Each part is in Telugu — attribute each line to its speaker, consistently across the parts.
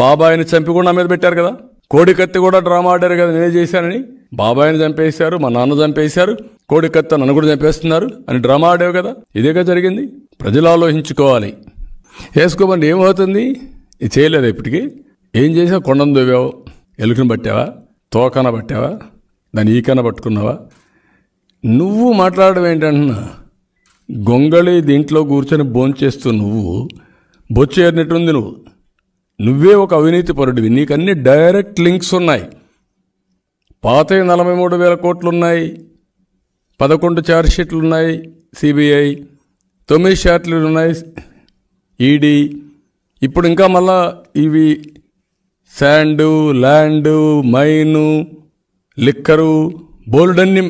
Speaker 1: బాబాయిని చంపి కూడా మీద పెట్టారు కదా కోడికత్తి కూడా డ్రామా ఆడారు కదా నేనే చేశానని బాబాయిని చంపేశారు మా నాన్న చంపేశారు కోడికత్త నన్ను కూడా చంపేస్తున్నారు అని డ్రామా ఆడావు కదా ఇదేగా జరిగింది ప్రజలు ఆలోచించుకోవాలి వేసుకోమని ఏమవుతుంది ఇది చేయలేదు ఇప్పటికీ ఏం చేసావు కొండను దొవ్వావు ఎలుకను పట్టావా తోకన పట్టావా దాని ఈకన పట్టుకున్నావా నువ్వు మాట్లాడడం ఏంటంటున్నా గొంగళి దీంట్లో కూర్చొని భోంచేస్తూ నువ్వు బొచ్చు ఏరినట్టుంది నువ్వు నువ్వే ఒక అవినీతి పరుడివి నీకన్నీ డైరెక్ట్ లింక్స్ ఉన్నాయి పాత నలభై మూడు వేల కోట్లు ఉన్నాయి పదకొండు ఛార్జ్షీట్లు ఉన్నాయి సిబిఐ తొమ్మిది షార్ట్లు ఉన్నాయి ఈడీ ఇప్పుడు ఇంకా మళ్ళా ఇవి శాండు ల్యాండు మైను లిక్కరు బోల్డన్ని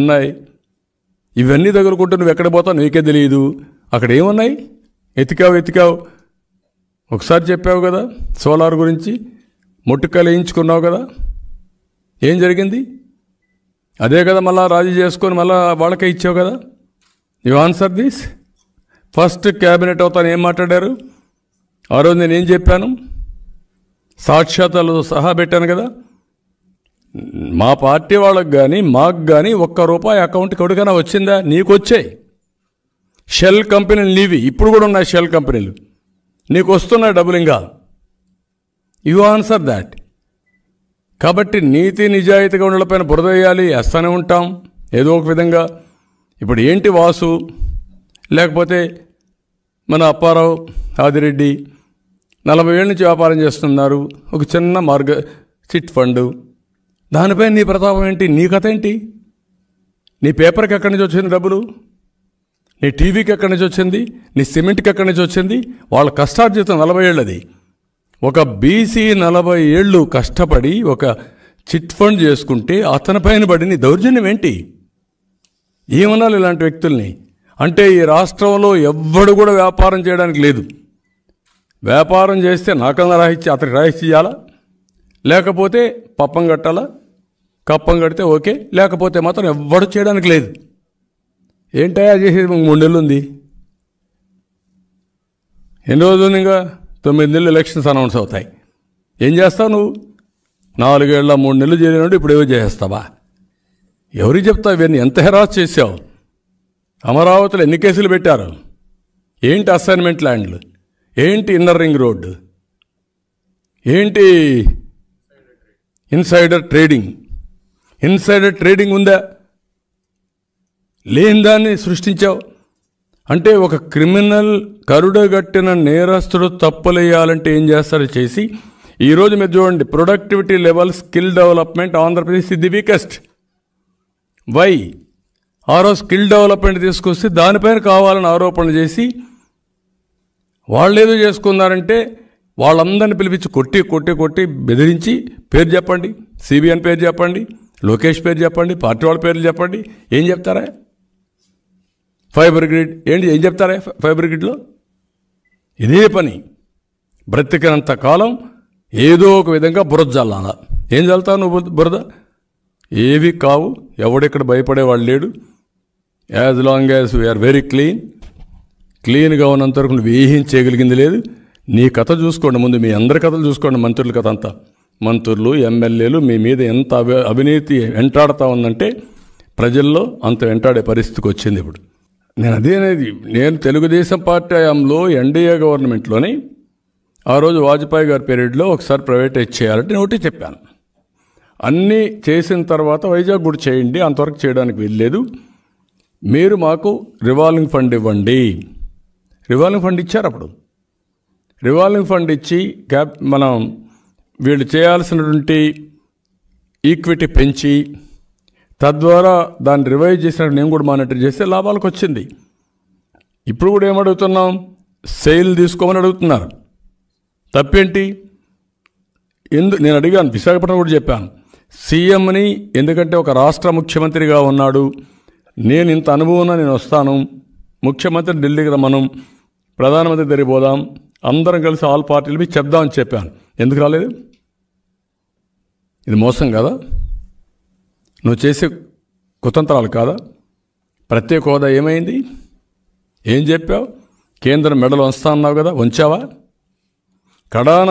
Speaker 1: ఉన్నాయి ఇవన్నీ తగులుకుంటూ నువ్వు ఎక్కడ పోతావు నీకే తెలియదు అక్కడ ఏమున్నాయి ఎతికావు ఎతికావు ఒకసారి చెప్పావు కదా సోలార్ గురించి మొట్టుకాయలు వేయించుకున్నావు కదా ఏం జరిగింది అదే కదా మళ్ళీ రాజీ చేసుకొని మళ్ళీ వాళ్ళకే ఇచ్చావు కదా you answer these first cabinet అవుతాను ఏం మాట్లాడారు ఆ రోజు నేను ఏం చెప్పాను సాక్ష్యాతాలు సహా పెట్టాను కదా మా పార్టీ వాళ్ళకు కానీ మాకు కానీ ఒక్క రూపాయి అకౌంట్కి ఎవరికైనా వచ్చిందా నీకు వచ్చాయి షెల్ కంపెనీలు నీవి ఇప్పుడు కూడా ఉన్నాయి షెల్ కంపెనీలు నీకు వస్తున్న డబ్బులు ఇంకా యు ఆన్సర్ దాట్ కాబట్టి నీతి నిజాయితీగా ఉండలపైన బురద వేయాలి వేస్తూనే ఉంటాం ఏదో ఒక విధంగా ఇప్పుడు ఏంటి వాసు లేకపోతే మన అప్పారావు ఆదిరెడ్డి నలభై ఏళ్ళ నుంచి వ్యాపారం చేస్తున్నారు ఒక చిన్న మార్గ చిట్ ఫండు దానిపై నీ ప్రతాపం ఏంటి నీ కథ ఏంటి నీ పేపర్కి ఎక్కడి నుంచి వచ్చింది డబ్బులు నీ టీవీకి ఎక్కడి నుంచి వచ్చింది నీ సిమెంట్కి ఎక్కడి నుంచి వచ్చింది వాళ్ళ కష్టార్జితం నలభై ఏళ్ళది ఒక బీసీ నలభై ఏళ్ళు కష్టపడి ఒక చిట్ ఫండ్ చేసుకుంటే అతని పైన పడిన దౌర్జన్యం ఏంటి ఏమనాలి ఇలాంటి వ్యక్తుల్ని అంటే ఈ రాష్ట్రంలో ఎవ్వడు కూడా వ్యాపారం చేయడానికి లేదు వ్యాపారం చేస్తే నాకన్నా రాహిచ్చి అతనికి రాహిచ్చి ఇవ్వాలా లేకపోతే పప్పం కట్టాలా కప్పం కడితే ఓకే లేకపోతే మాత్రం ఎవ్వడు చేయడానికి లేదు ఏంటయా చేసేది మాకు మూడు నెలలు ఉంది ఎన్ని రోజులు ఉంది ఇంకా తొమ్మిది నెలలు ఎలక్షన్స్ అనౌన్స్ అవుతాయి ఏం చేస్తావు నువ్వు నాలుగేళ్ళ మూడు నెలలు చేరినట్టు ఇప్పుడు ఏవో చేసేస్తావా ఎవరికి చెప్తావు ఇవన్నీ ఎంత హెరాస్ చేసావు అమరావతిలో ఎన్ని కేసులు పెట్టారు ఏంటి అసైన్మెంట్ ల్యాండ్లు ఏంటి ఇన్నర్ రింగ్ రోడ్డు ఏంటి ఇన్సైడర్ ట్రేడింగ్ ఇన్సైడర్ ట్రేడింగ్ ఉందా లేని దాన్ని సృష్టించావు అంటే ఒక క్రిమినల్ కరుడగట్టిన నేరస్తుడు తప్పులేయాలంటే ఏం చేస్తారు చేసి ఈరోజు మీరు చూడండి productivity level skill development Andhra Pradesh ఇది వీకెస్ట్ వై ఆరో స్కిల్ డెవలప్మెంట్ తీసుకొస్తే దానిపైన కావాలని ఆరోపణలు చేసి వాళ్ళేదో చేసుకున్నారంటే వాళ్ళందరిని పిలిపించి కొట్టి కొట్టి కొట్టి బెదిరించి పేరు చెప్పండి సిబిఎన్ పేరు చెప్పండి లోకేష్ పేరు చెప్పండి పార్టీ వాళ్ళ పేర్లు చెప్పండి ఏం చెప్తారా ఫైబర్ గ్రిడ్ ఏంటి ఏం చెప్తారా ఫైబర్ గ్రిడ్లో ఇదే పని బ్రతికినంత కాలం ఏదో ఒక విధంగా బురద చల్లాల ఏం చల్లుతావు నువ్వు బురద ఏవి కావు ఎవడెక్కడ భయపడేవాడు లేడు as long as we are very clean క్లీన్గా ఉన్నంత వరకు నువ్వు ఏం చేయగలిగింది లేదు నీ కథ చూసుకోండి ముందు మీ అందరి కథలు చూసుకోండి మంత్రుల కథ అంతా మంత్రులు ఎమ్మెల్యేలు మీ మీద ఎంత అవినీతి వెంటాడుతూ ఉందంటే ప్రజల్లో అంత వెంటాడే పరిస్థితికి వచ్చింది ఇప్పుడు నేను అదేనేది నేను తెలుగుదేశం పార్టీ హయాంలో ఎన్డీఏ గవర్నమెంట్లోని ఆ రోజు వాజ్పేయి గారి పీరియడ్లో ఒకసారి ప్రైవేటైజ్ చేయాలంటే నేను ఒకటి చెప్పాను అన్నీ చేసిన తర్వాత వైజాగ్ కూడా చేయండి అంతవరకు చేయడానికి వీల్లేదు మీరు మాకు రివాల్వింగ్ ఫండ్ ఇవ్వండి రివాల్వింగ్ ఫండ్ ఇచ్చారు అప్పుడు రివాల్వింగ్ ఫండ్ ఇచ్చి క్యాప్ మనం వీళ్ళు చేయాల్సినటువంటి ఈక్విటీ పెంచి తద్వారా దాన్ని రివైవ్ చేసినట్టు నేను కూడా మానిటర్ చేస్తే లాభాలకు వచ్చింది ఇప్పుడు కూడా ఏమడుగుతున్నాం సేల్ తీసుకోమని అడుగుతున్నారు తప్పేంటి ఎందు నేను అడిగాను విశాఖపట్నం కూడా చెప్పాను సీఎంని ఎందుకంటే ఒక రాష్ట్ర ముఖ్యమంత్రిగా ఉన్నాడు నేను ఇంత అనుభవం నేను వస్తాను ముఖ్యమంత్రి ఢిల్లీకి రమ్మను ప్రధానమంత్రి దగ్గరికి పోదాం అందరం కలిసి ఆల్ పార్టీలు చెప్దామని చెప్పాను ఎందుకు రాలేదు ఇది మోసం కదా నువ్వు చేసే కుతంత్రాలు కాదా ప్రత్యేక హోదా ఏమైంది ఏం చెప్పావు కేంద్రం మెడలు వంచుతా అన్నావు కదా ఉంచావా కడాన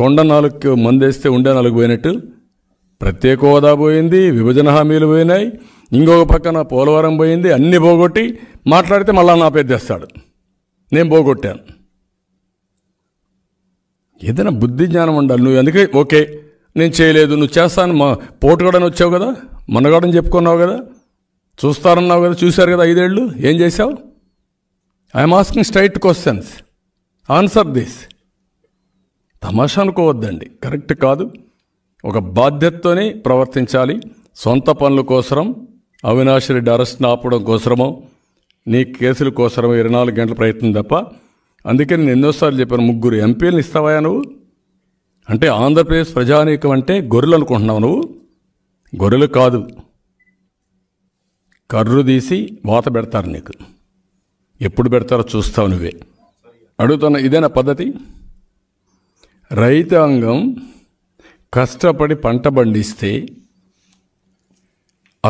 Speaker 1: కొండ నాలుగు మందేస్తే ఉండే నాలుగు పోయినట్టు ప్రత్యేక హోదా పోయింది విభజన హామీలు పోయినాయి ఇంకొక పక్కన పోలవరం పోయింది అన్నీ పోగొట్టి మాట్లాడితే మళ్ళా నా పెద్దేస్తాడు నేను పోగొట్టాను ఏదైనా బుద్ధి జ్ఞానం ఉండాలి నువ్వు అందుకే ఓకే నేను చేయలేదు నువ్వు చేస్తాను మా పోటుగాడని వచ్చావు కదా మనగాడని చెప్పుకున్నావు కదా చూస్తారన్నావు కదా చూశారు కదా ఐదేళ్ళు ఏం చేశావు I'm asking straight questions answer this తమాషా అనుకోవద్దండి కరెక్ట్ కాదు ఒక బాధ్యతతోనే ప్రవర్తించాలి సొంత పనుల కోసరం అవినాష్ రెడ్డి అరెస్ట్ ఆపడం కోసరమో నీ కేసుల కోసరం ఇరవై నాలుగు గంటల ప్రయత్నం తప్ప అందుకే నేను ఎన్నోసార్లు చెప్పాను ముగ్గురు ఎంపీలను ఇస్తావా నువ్వు అంటే ఆంధ్రప్రదేశ్ ప్రజానీకం అంటే గొర్రెలు అనుకుంటున్నావు నువ్వు గొర్రెలు కాదు కర్రు తీసి వాత పెడతారు నీకు ఎప్పుడు పెడతారో చూస్తావు నువ్వే అడుగుతున్న ఇదేనా పద్ధతి రైతాంగం కష్టపడి పంట పండిస్తే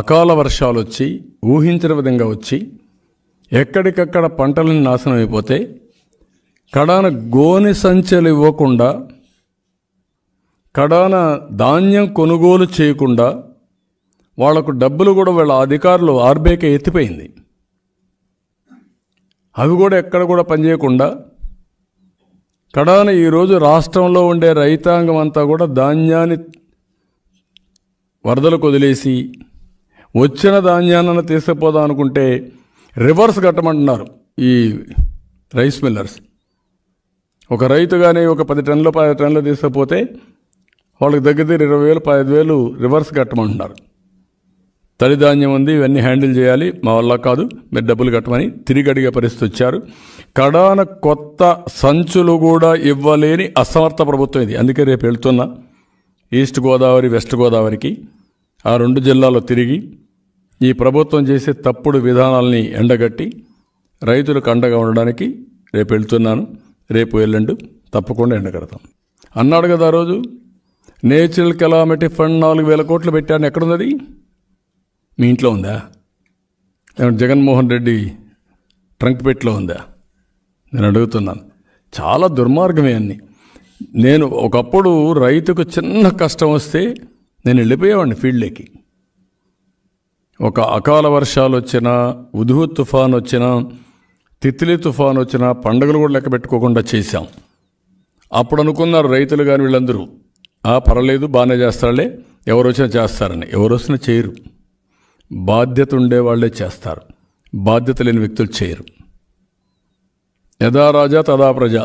Speaker 1: అకాల వర్షాలు వచ్చి ఊహించిన విధంగా వచ్చి ఎక్కడికక్కడ పంటలను నాశనం అయిపోతే కడాన గోని సంచలు ఇవ్వకుండా కడాన ధాన్యం కొనుగోలు చేయకుండా వాళ్లకు డబ్బులు కూడా వాళ్ళ అధికారులు ఆర్బీఐకి ఎత్తిపోయింది అవి కూడా ఎక్కడ కూడా పనిచేయకుండా కడాన ఈరోజు రాష్ట్రంలో ఉండే రైతాంగం అంతా కూడా ధాన్యాన్ని వరదలు కొదిలేసి వచ్చిన ధాన్యాన్ని తీసుకుపోదాం అనుకుంటే రివర్స్ కట్టమంటున్నారు ఈ రైస్ మిల్లర్స్ ఒక రైతు కానీ ఒక పది టన్నులు పది టన్నులు తీసుకుపోతే వాళ్ళకి దగ్గర ఇరవై వేలు పదిహేను వేలు రివర్స్ కట్టమంటున్నారు తలిధాన్యం ఉంది ఇవన్నీ హ్యాండిల్ చేయాలి మా వల్ల కాదు మీరు డబ్బులు కట్టమని తిరిగి అడిగే పరిస్థితి వచ్చారు కడాన కొత్త సంచులు కూడా ఇవ్వలేని అసమర్థ ప్రభుత్వం ఇది అందుకే రేపు వెళ్తున్నా ఈస్ట్ గోదావరి వెస్ట్ గోదావరికి ఆ రెండు జిల్లాలో తిరిగి ఈ ప్రభుత్వం చేసే తప్పుడు విధానాల్ని ఎండగట్టి రైతులకు అండగా ఉండడానికి రేపు వెళ్తున్నాను రేపు వెళ్ళండు తప్పకుండా ఎండగడతాం అన్నాడు కదా ఆ రోజు నేచురల్ కెలామిటీ ఫండ్ నాలుగు వేల కోట్లు పెట్టాను ఎక్కడున్నది మీ ఇంట్లో ఉందా జగన్మోహన్ రెడ్డి ట్రంక్ పెట్లో ఉందా నేను అడుగుతున్నాను చాలా దుర్మార్గమే అన్ని నేను ఒకప్పుడు రైతుకు చిన్న కష్టం వస్తే నేను వెళ్ళిపోయేవాడిని ఫీల్డ్లోకి ఒక అకాల వర్షాలు వచ్చినా ఉదుహు తుఫాన్ వచ్చినా తిత్లీ తుఫాన్ వచ్చినా పండుగలు కూడా లెక్క పెట్టుకోకుండా చేశాం అప్పుడు అనుకున్నారు రైతులు కానీ వీళ్ళందరూ పర్వాలేదు బాగానే చేస్తారులే ఎవరు వచ్చినా చేస్తారని ఎవరు వచ్చినా చేయరు బాధ్యత ఉండేవాళ్లే చేస్తారు బాధ్యత లేని వ్యక్తులు చేయరు యథా రాజా తదా ప్రజ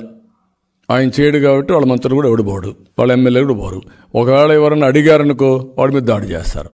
Speaker 1: ఆయన చేయడు కాబట్టి వాళ్ళ మంత్రులు కూడా ఎవడు పోడు వాళ్ళ ఎమ్మెల్యే కూడా పోరు ఒకవేళ ఎవరైనా అడిగారనుకో వాడి మీద దాడి చేస్తారు